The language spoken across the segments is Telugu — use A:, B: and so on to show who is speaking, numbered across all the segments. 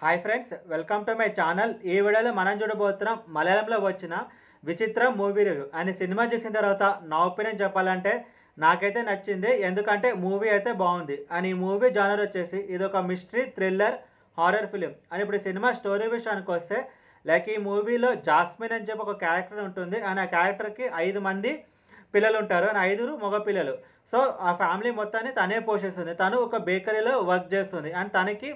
A: hi friends welcome to my channel ఈ వీడియోలో మనం చూడబోతున్నాం మలయాళంలో వచ్చిన విచిత్ర మూవీ రివ్యూ అని సినిమా చూసిన తర్వాత నా ఒపీనియన్ చెప్పాలంటే నాకైతే నచ్చింది ఎందుకంటే మూవీ అయితే బాగుంది అని ఈ మూవీ జానర్ వచ్చేసి ఇది ఒక మిస్టరీ థ్రిల్లర్ హారర్ ఫిలిం అని ఇప్పుడు సినిమా స్టోరీ విషయానికి వస్తే లైక్ ఈ మూవీలో జాస్మిన్ అని చెప్పి ఒక క్యారెక్టర్ ఉంటుంది అని ఆ క్యారెక్టర్కి ఐదు మంది పిల్లలు ఉంటారు అని ఐదుగురు మగ పిల్లలు సో ఆ ఫ్యామిలీ మొత్తాన్ని తనే పోషిస్తుంది తను ఒక బేకరీలో వర్క్ చేస్తుంది అండ్ తనకి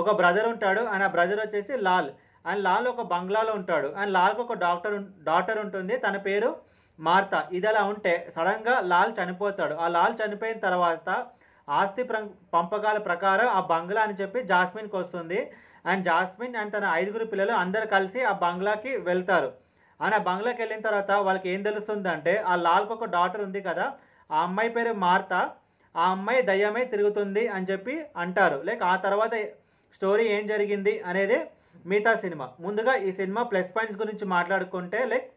A: ఒక బ్రదర్ ఉంటాడు ఆయన ఆ బ్రదర్ వచ్చేసి లాల్ అండ్ లాల్ ఒక బంగ్లాలో ఉంటాడు అండ్ లాల్కి ఒక డాక్టర్ డాక్టర్ ఉంటుంది తన పేరు మార్తా ఇది అలా ఉంటే సడన్గా లాల్ చనిపోతాడు ఆ లాల్ చనిపోయిన తర్వాత ఆస్తి పంపకాల ప్రకారం ఆ బంగ్లా అని చెప్పి జాస్మిన్కి వస్తుంది అండ్ జాస్మిన్ అండ్ తన ఐదుగురు పిల్లలు అందరు కలిసి ఆ బంగ్లాకి వెళ్తారు అండ్ ఆ బంగ్లాకి వెళ్ళిన తర్వాత వాళ్ళకి ఏం తెలుస్తుందంటే ఆ లాల్కి ఒక డాటర్ ఉంది కదా ఆ అమ్మాయి పేరు మార్తా ఆ అమ్మాయి దయ్యమే తిరుగుతుంది అని చెప్పి అంటారు లైక్ ఆ తర్వాత స్టోరీ ఏం జరిగింది అనేది మిగతా సినిమా ముందుగా ఈ సినిమా ప్లస్ పాయింట్స్ గురించి మాట్లాడుకుంటే లైక్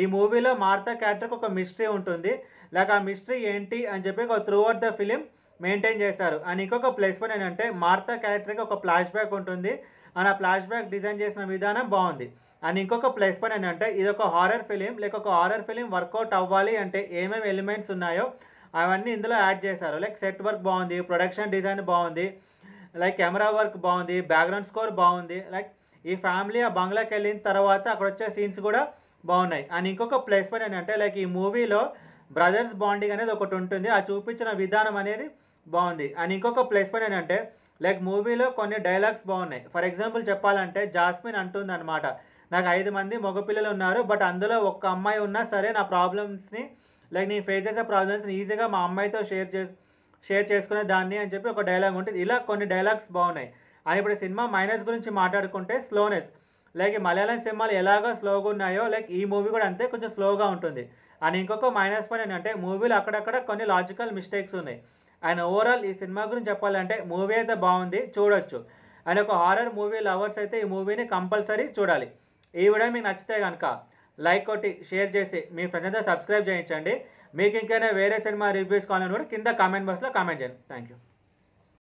A: ఈ మూవీలో మార్తా క్యారెక్టర్కి ఒక మిస్టరీ ఉంటుంది లైక్ ఆ మిస్టరీ ఏంటి అని చెప్పి ఒక throughout the film maintain చేశారు అండ్ ఇంకొక ప్లస్ పాయింట్ ఏంటంటే మార్తా క్యారెక్టర్కి ఒక ఫ్లాష్ బ్యాక్ ఉంటుంది అండ్ ఆ ఫ్లాష్ బ్యాక్ డిజైన్ చేసిన విధానం బాగుంది అండ్ ఇంకొక ప్లస్ పాయింట్ ఏంటంటే ఇది ఒక హారర్ ఫిలిం లేక ఒక హారర్ ఫిలిం వర్కౌట్ అవ్వాలి అంటే ఏమేమి ఎలిమెంట్స్ ఉన్నాయో అవన్నీ ఇందులో యాడ్ చేశారు లైక్ సెట్ వర్క్ బాగుంది ప్రొడక్షన్ డిజైన్ బాగుంది లైక్ కెమెరా వర్క్ బాగుంది బ్యాక్గ్రౌండ్ స్కోర్ బాగుంది లైక్ ఈ ఫ్యామిలీ ఆ బంగ్లాకి వెళ్ళిన తర్వాత అక్కడ వచ్చే సీన్స్ కూడా బాగున్నాయి అండ్ ఇంకొక ప్లేస్ పాయింట్ ఏంటంటే లైక్ ఈ మూవీలో బ్రదర్స్ బాండింగ్ అనేది ఒకటి ఉంటుంది ఆ చూపించిన విధానం అనేది బాగుంది అండ్ ఇంకొక ప్లేస్ పాయింట్ ఏంటంటే లైక్ మూవీలో కొన్ని డైలాగ్స్ బాగున్నాయి ఫర్ ఎగ్జాంపుల్ చెప్పాలంటే జాస్మిన్ అంటుంది అనమాట నాకు ఐదు మంది మగపిల్లలు ఉన్నారు బట్ అందులో ఒక్క అమ్మాయి ఉన్నా సరే నా ప్రాబ్లమ్స్ని లైక్ నేను ఫేస్ చేసే ప్రాబ్లమ్స్ని ఈజీగా మా అమ్మాయితో షేర్ చేసి షేర్ చేసుకునే దాన్ని అని చెప్పి ఒక డైలాగ్ ఉంటుంది ఇలా కొన్ని డైలాగ్స్ బాగున్నాయి అని ఇప్పుడు సినిమా మైనస్ గురించి మాట్లాడుకుంటే స్లోనెస్ లైక్ మలయాళం సినిమాలు ఎలాగో స్లోగా ఉన్నాయో లైక్ ఈ మూవీ కూడా అంతే కొంచెం స్లోగా ఉంటుంది అని ఇంకొక మైనస్ పాయింట్ ఏంటంటే మూవీలో అక్కడక్కడ కొన్ని లాజికల్ మిస్టేక్స్ ఉన్నాయి అండ్ ఓవరాల్ ఈ సినిమా గురించి చెప్పాలంటే మూవీ అయితే బాగుంది చూడొచ్చు అండ్ ఒక హారర్ మూవీ లవర్స్ అయితే ఈ మూవీని కంపల్సరీ చూడాలి ఈ వీడియో మీకు నచ్చితే కనుక లైక్ కొట్టి షేర్ చేసి మీ ఫ్రెండ్స్ అంతా సబ్స్క్రైబ్ చేయించండి మీకు ఇంకైనా వేరే సినిమా రివ్యూస్ కావాలని కూడా కింద కామెంట్ బాక్స్లో కామెంట్ చేయండి థ్యాంక్ యూ